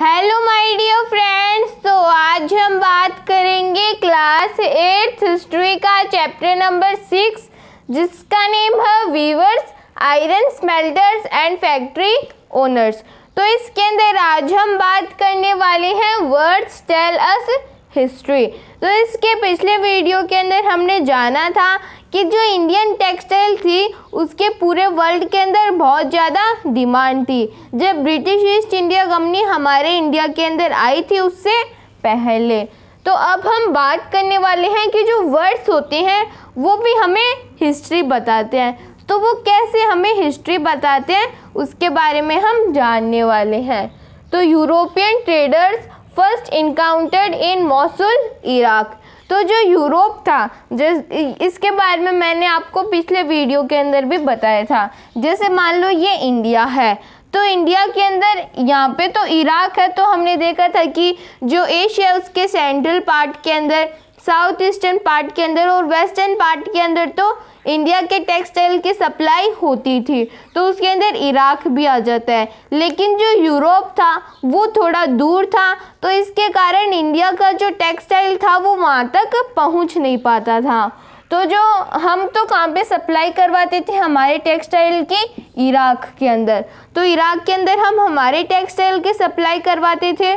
hello my dear friends तो आज हम बात करेंगे क्लास एट्थ हिस्ट्री का चैप्टर नंबर सिक्स जिसका नेम है weavers iron smelters and factory owners तो इसके अंदर आज हम बात करने वाले हैं वर्ड्स टेल अस हिस्ट्री तो इसके पिछले वीडियो के अंदर हमने जाना था कि जो इंडियन टेक्सटाइल थी उसके पूरे वर्ल्ड के अंदर बहुत ज़्यादा डिमांड थी जब ब्रिटिश ईस्ट इंडिया कंपनी हमारे इंडिया के अंदर आई थी उससे पहले तो अब हम बात करने वाले हैं कि जो वर्ड्स होते हैं वो भी हमें हिस्ट्री बताते हैं तो वो कैसे हमें हिस्ट्री बताते हैं उसके बारे में हम जानने वाले हैं तो European traders first encountered in Mosul Iraq तो जो यूरोप था जिस इसके बारे में मैंने आपको पिछले वीडियो के अंदर भी बताया था जैसे मान लो ये इंडिया है तो इंडिया के अंदर यहाँ पे तो इराक है तो हमने देखा था कि जो एशिया उसके सेंट्रल पार्ट के अंदर साउथ ईस्टर्न पार्ट के अंदर और वेस्टर्न पार्ट के अंदर तो इंडिया के टेक्सटाइल की सप्लाई होती थी तो उसके अंदर इराक भी आ जाता है लेकिन जो यूरोप था वो थोड़ा दूर था तो इसके कारण इंडिया का जो टेक्सटाइल था वो वहाँ तक पहुँच नहीं पाता था तो जो हम तो कहाँ पे सप्लाई करवाते थे हमारे टेक्सटाइल की इराक के अंदर तो इराक के अंदर हम हमारे टेक्सटाइल की सप्लाई करवाते थे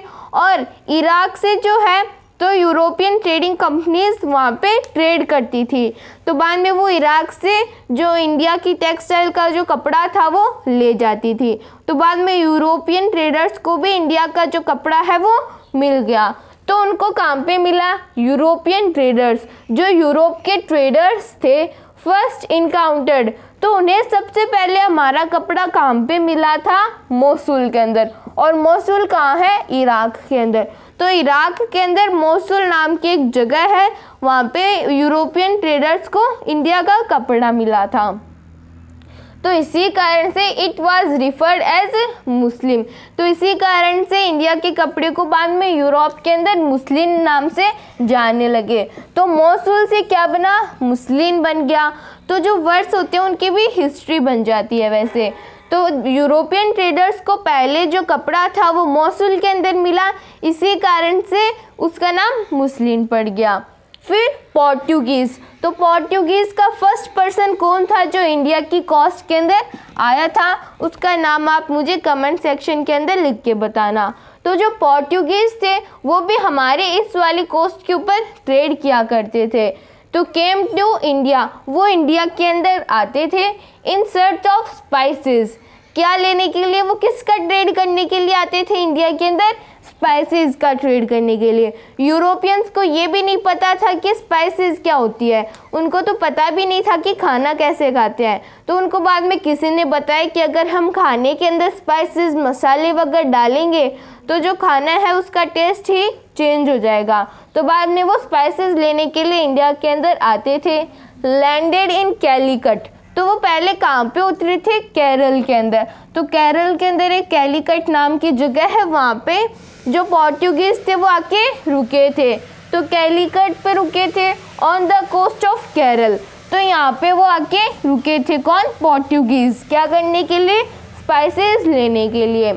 और इराक से जो है तो यूरोपियन ट्रेडिंग कंपनीज वहाँ पे ट्रेड करती थी तो बाद में वो इराक से जो इंडिया की टेक्सटाइल का जो कपड़ा था वो ले जाती थी तो बाद में यूरोपियन ट्रेडर्स को भी इंडिया का जो कपड़ा है वो मिल गया तो उनको काम पे मिला यूरोपियन ट्रेडर्स जो यूरोप के ट्रेडर्स थे फर्स्ट इनकाउंटर्ड तो उन्हें सबसे पहले हमारा कपड़ा काम पे मिला था मोसूल के अंदर और मोसूल कहाँ है इराक के अंदर तो इराक के अंदर मोसुल नाम की एक जगह है वहाँ पे यूरोपियन ट्रेडर्स को इंडिया का कपड़ा मिला था तो इसी कारण से it was referred as muslin तो इसी कारण से इंडिया के कपड़े को बाद में यूरोप के अंदर मुस्लिम नाम से जाने लगे तो मोसूल से क्या बना मुस्लिम बन गया तो जो वर्ड्स होते हैं उनकी भी हिस्ट्री बन जाती है वैसे तो यूरोपियन ट्रेडर्स को पहले जो कपड़ा था वो मौसू के अंदर मिला इसी कारण से उसका नाम मुस्लिन पड़ गया फिर पोर्टुगीज़ तो पोर्टुगीज़ का फर्स्ट पर्सन कौन था जो इंडिया की कॉस्ट के अंदर आया था उसका नाम आप मुझे कमेंट सेक्शन के अंदर लिख के बताना तो जो पोर्टुगीज़ थे वो भी हमारे इस वाली कोस्ट के ऊपर ट्रेड किया करते थे तो केम टू इंडिया वो इंडिया के अंदर आते थे इन सर्च ऑफ स्पाइसेस क्या लेने के लिए वो किसका ट्रेड करने के लिए आते थे इंडिया के अंदर स्पाइसेस का ट्रेड करने के लिए यूरोपियंस को ये भी नहीं पता था कि स्पाइसेस क्या होती है उनको तो पता भी नहीं था कि खाना कैसे खाते हैं तो उनको बाद में किसी ने बताया कि अगर हम खाने के अंदर स्पाइसेस मसाले वगैरह डालेंगे तो जो खाना है उसका टेस्ट ही चेंज हो जाएगा तो बाद में वो स्पाइसेस लेने के लिए इंडिया के अंदर आते थे लैंडेड इन कैलीकट तो वो पहले कहाँ पे उतरे थे केरल के अंदर तो केरल के अंदर एक कैलीकट नाम की जगह है वहाँ पे जो पोर्टुगीज थे वो आके रुके थे तो कैलीकट पे रुके थे on the coast of Kerala तो यहाँ पे वो आके रुके थे कौन पोर्टुगीज़ क्या करने के लिए स्पाइसेस लेने के लिए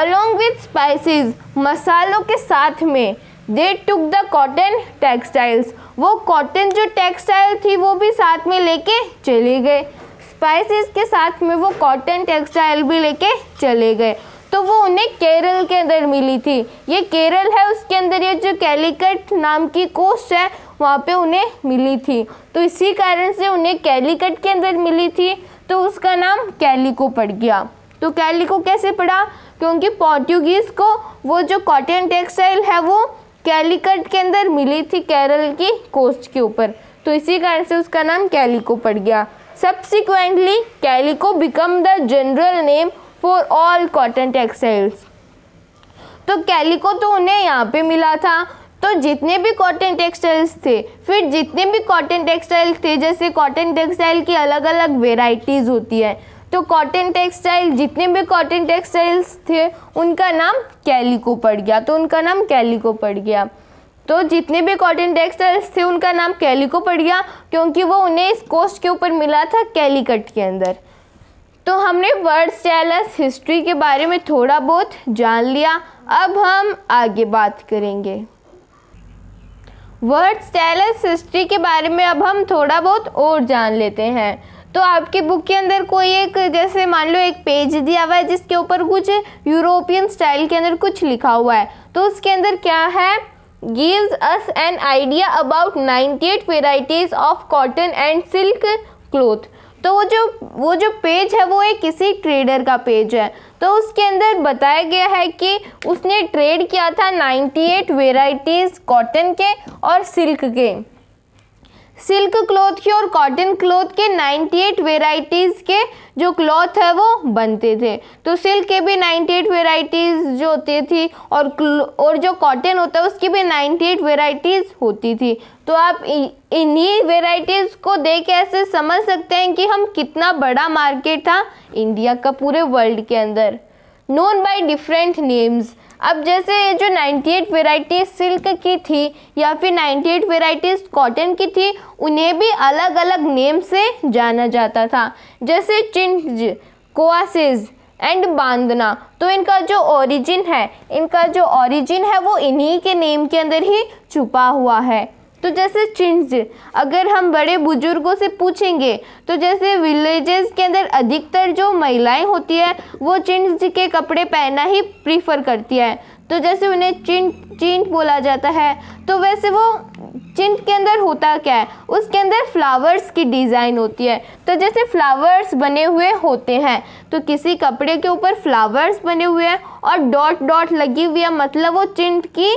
अलोंग विथ स्पाइसेस मसालों के साथ में they took the cotton textiles वो कॉटन जो टेक्सटाइल थी वो भी साथ में लेके चले गए स्पाइसेस के साथ में वो कॉटन टेक्सटाइल भी लेके चले गए तो वो उन्हें केरल के अंदर मिली थी ये केरल है उसके अंदर ये जो कैलिकट नाम की कोस्ट है वहाँ पे उन्हें मिली थी तो इसी कारण से उन्हें कैलिकट के अंदर मिली थी तो उसका नाम कैलिको पड़ गया तो कैलिको कैसे पड़ा क्योंकि पोर्टुगीज़ को वो जो कॉटन टेक्सटाइल है वो कैलिकट के अंदर मिली थी केरल की कोस्ट के ऊपर तो इसी कारण से उसका नाम कैलिको पड़ गया subsequently calico became the general name for all cotton textiles तो कैलिको तो उन्हें यहाँ पे मिला था तो जितने भी कॉटन टेक्सटाइल्स थे फिर जितने भी कॉटन टेक्सटाइल थे जैसे कॉटन टेक्सटाइल की अलग अलग वेराइटीज़ होती है तो कॉटन टेक्सटाइल जितने भी कॉटन टेक्सटाइल्स थे उनका नाम कैलिको पड़ गया तो उनका नाम कैलिको पड़ गया तो जितने भी कॉटन टेक्सटाइल्स थे उनका नाम कैलिको पड़ गया क्योंकि वो उन्हें इस कोस्ट के ऊपर मिला था कैलीकट के अंदर तो हमने वर्ड स्टेलस हिस्ट्री के बारे में थोड़ा बहुत जान लिया अब हम आगे बात करेंगे वर्ड स्टेलस हिस्ट्री के बारे में अब हम थोड़ा बहुत और जान लेते हैं तो आपके बुक के अंदर कोई एक जैसे मान लो एक पेज दिया हुआ है जिसके ऊपर कुछ यूरोपियन स्टाइल के अंदर कुछ लिखा हुआ है तो उसके अंदर क्या है as an idea about ninety 98 varieties of cotton and silk cloth तो वो जो वो जो पेज है वो एक किसी ट्रेडर का पेज है तो उसके अंदर बताया गया है कि उसने ट्रेड किया था 98 एट वेराइटीज़ कॉटन के और सिल्क के सिल्क क्लॉथ के और कॉटन क्लॉथ के 98 एट वेराइटीज़ के जो क्लॉथ है वो बनते थे तो सिल्क के भी 98 एट वेराइटीज़ जो होती थी और और जो कॉटन होता है उसकी भी 98 एट वेराइटीज़ होती थी तो आप इन्हीं वेराइटीज़ को देख ऐसे समझ सकते हैं कि हम कितना बड़ा मार्केट था इंडिया का पूरे वर्ल्ड के अंदर नोन बाई डिफरेंट नेम्स अब जैसे ये जो 98 एट वेराइटी सिल्क की थी या फिर 98 एट वेराइटीज़ कॉटन की थी उन्हें भी अलग अलग नेम से जाना जाता था जैसे चिंज कोआसिस एंड बांधना तो इनका जो ओरिजिन है इनका जो ओरिजिन है वो इन्हीं के नेम के अंदर ही छुपा हुआ है तो जैसे चिंज अगर हम बड़े बुजुर्गों से पूछेंगे तो जैसे विलेजेस के अंदर अधिकतर जो महिलाएं होती है वो चिंज के कपड़े पहनना ही प्रीफर करती है तो जैसे उन्हें चिंट चिंट बोला जाता है तो वैसे वो चिंट के अंदर होता क्या है उसके अंदर फ्लावर्स की डिज़ाइन होती है तो जैसे फ्लावर्स बने हुए होते हैं तो किसी कपड़े के ऊपर फ्लावर्स बने हुए हैं और डॉट डॉट लगी हुई है मतलब वो चिंट की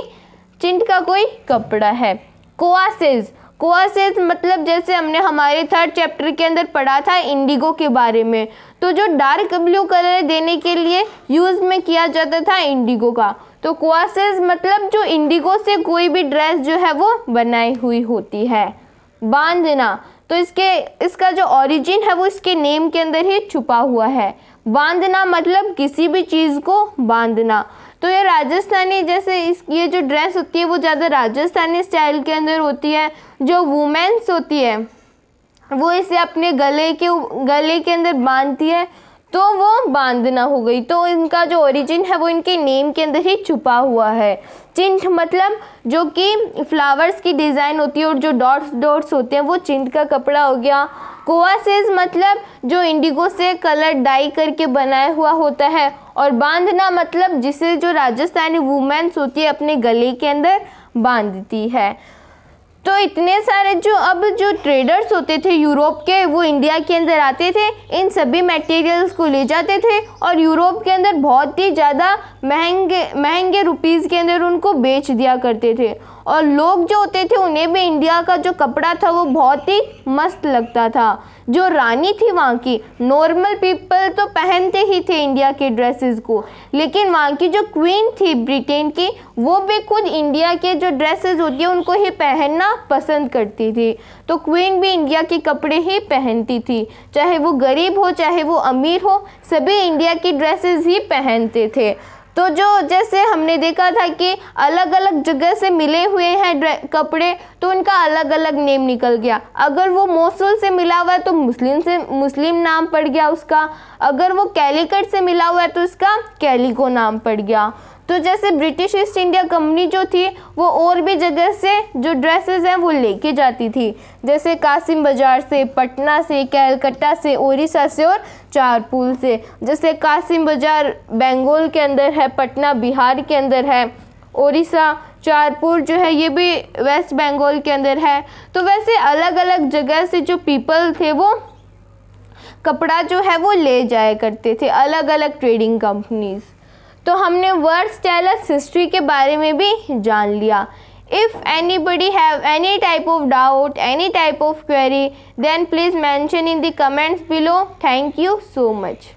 चिंट का कोई कपड़ा है कोआसेज कोआसेज मतलब जैसे हमने हमारे थर्ड चैप्टर के अंदर पढ़ा था इंडिगो के बारे में तो जो डार्क ब्लू कलर देने के लिए यूज़ में किया जाता था इंडिगो का तो कोआसेज मतलब जो इंडिगो से कोई भी ड्रेस जो है वो बनाई हुई होती है बांधना तो इसके इसका जो ओरिजिन है वो इसके नेम के अंदर ही छुपा हुआ है बांधना मतलब किसी भी चीज़ को बांधना तो ये राजस्थानी जैसे इस ये जो ड्रेस होती है वो ज़्यादा राजस्थानी स्टाइल के अंदर होती है जो वुमेंस होती है वो इसे अपने गले के गले के अंदर बांधती है तो वो बांधना हो गई तो इनका जो ओरिजिन है वो इनके नेम के अंदर ही छुपा हुआ है चिंट मतलब जो कि फ्लावर्स की डिज़ाइन होती है और जो डॉट्स डॉट्स होते हैं वो चिंट का कपड़ा हो गया कोआसेस मतलब जो इंडिगो से कलर डाई करके बनाया हुआ होता है और बांधना मतलब जिसे जो राजस्थानी वुमेन्स होती है अपने गले के अंदर बांधती है तो इतने सारे जो अब जो ट्रेडर्स होते थे यूरोप के वो इंडिया के अंदर आते थे इन सभी मटेरियल्स को ले जाते थे और यूरोप के अंदर बहुत ही ज़्यादा महंगे महंगे रुपीज़ के अंदर उनको बेच दिया करते थे और लोग जो होते थे उन्हें भी इंडिया का जो कपड़ा था वो बहुत ही मस्त लगता था जो रानी थी वहाँ की नॉर्मल पीपल तो पहनते ही थे इंडिया के ड्रेसेस को लेकिन वहाँ की जो क्वीन थी ब्रिटेन की वो भी खुद इंडिया के जो ड्रेसेस होती है उनको ही पहनना पसंद करती थी तो क्वीन भी इंडिया के कपड़े ही पहनती थी चाहे वो गरीब हो चाहे वो अमीर हो सभी इंडिया की ड्रेसेस ही पहनते थे तो जो जैसे हमने देखा था कि अलग अलग जगह से मिले हुए हैं कपड़े तो उनका अलग अलग नेम निकल गया अगर वो मोसुल से मिला हुआ है तो मुस्लिम से मुस्लिम नाम पड़ गया उसका अगर वो कैलिकट से मिला हुआ है तो उसका कैलिको नाम पड़ गया तो जैसे ब्रिटिश ईस्ट इंडिया कंपनी जो थी वो और भी जगह से जो ड्रेसेस हैं वो लेके जाती थी जैसे कासिम बाज़ार से पटना से कैलकटा से ओरिसा से और चारपुल से जैसे कासिम बाज़ार बंगाल के अंदर है पटना बिहार के अंदर है ओरिसा चारपुर जो है ये भी वेस्ट बंगाल के अंदर है तो वैसे अलग अलग जगह से जो पीपल थे वो कपड़ा जो है वो ले जाया करते थे अलग अलग ट्रेडिंग कंपनीज़ तो हमने वर्ड्स टेल अस हिस्ट्री के बारे में भी जान लिया if anybody have any type of doubt any type of query then please mention in the comments below thank you so much